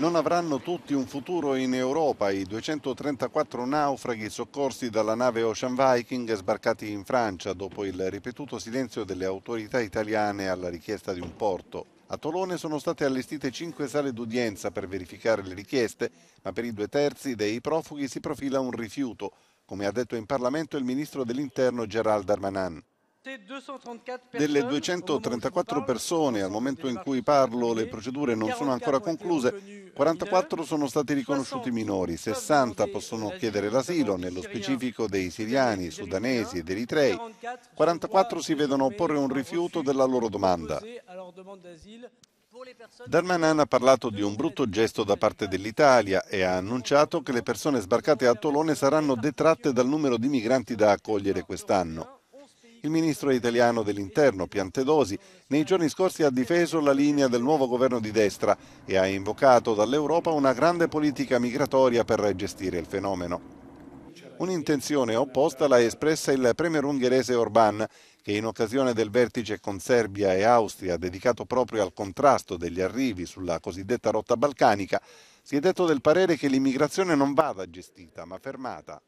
Non avranno tutti un futuro in Europa i 234 naufraghi soccorsi dalla nave Ocean Viking sbarcati in Francia dopo il ripetuto silenzio delle autorità italiane alla richiesta di un porto. A Tolone sono state allestite cinque sale d'udienza per verificare le richieste, ma per i due terzi dei profughi si profila un rifiuto, come ha detto in Parlamento il ministro dell'Interno Gerald Darmanin. Delle 234 persone al momento in cui parlo le procedure non sono ancora concluse, 44 sono stati riconosciuti minori, 60 possono chiedere l'asilo, nello specifico dei siriani, sudanesi ed eritrei, 44 si vedono opporre un rifiuto della loro domanda. Darmanin ha parlato di un brutto gesto da parte dell'Italia e ha annunciato che le persone sbarcate a Tolone saranno detratte dal numero di migranti da accogliere quest'anno. Il ministro italiano dell'interno Piantedosi nei giorni scorsi ha difeso la linea del nuovo governo di destra e ha invocato dall'Europa una grande politica migratoria per gestire il fenomeno. Un'intenzione opposta l'ha espressa il premier ungherese Orbán, che in occasione del vertice con Serbia e Austria dedicato proprio al contrasto degli arrivi sulla cosiddetta rotta balcanica, si è detto del parere che l'immigrazione non vada gestita ma fermata.